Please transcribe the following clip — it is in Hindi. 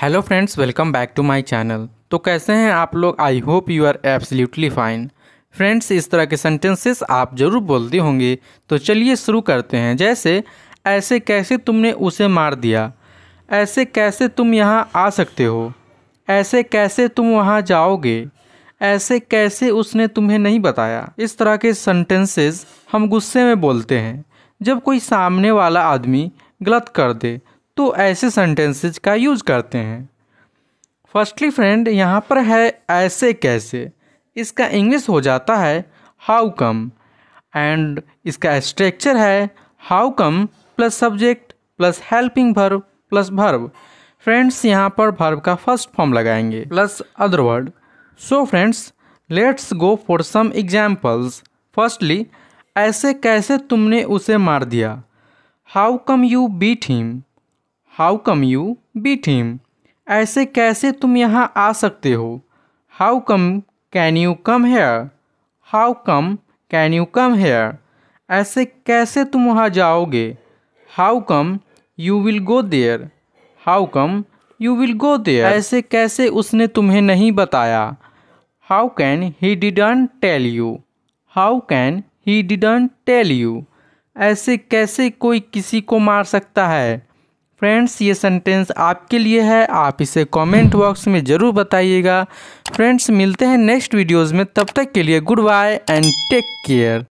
hello friends welcome back to my channel तो कैसे हैं आप लोग I hope you are absolutely fine friends इस तरह के सेंटेंसेस आप ज़रूर बोलते होंगे तो चलिए शुरू करते हैं जैसे ऐसे कैसे तुमने उसे मार दिया ऐसे कैसे तुम यहाँ आ सकते हो ऐसे कैसे तुम वहाँ जाओगे ऐसे कैसे उसने तुम्हें नहीं बताया इस तरह के सेंटेंसेस हम गुस्से में बोलते हैं जब कोई सामने वाला आदमी गलत कर दे तो ऐसे सेंटेंसेज का यूज़ करते हैं फर्स्टली फ्रेंड यहाँ पर है ऐसे कैसे इसका इंग्लिश हो जाता है हाउ कम एंड इसका स्ट्रक्चर है how come plus subject plus helping verb plus verb friends यहाँ पर भर्व का फर्स्ट फॉर्म लगाएंगे plus other word so friends let's go for some examples firstly ऐसे कैसे तुमने उसे मार दिया how come you beat him how come you beat him ऐसे कैसे तुम यहाँ आ सकते हो how come can you come here how come can you come here ऐसे कैसे तुम वहाँ जाओगे how come you will go there how come you will go there ऐसे कैसे उसने तुम्हें नहीं बताया how can he didn't tell you how can he didn't tell you ऐसे कैसे कोई किसी को मार सकता है फ्रेंड्स ये सेंटेंस आपके लिए है आप इसे कमेंट बॉक्स में ज़रूर बताइएगा फ्रेंड्स मिलते हैं नेक्स्ट वीडियोस में तब तक के लिए good bye and take care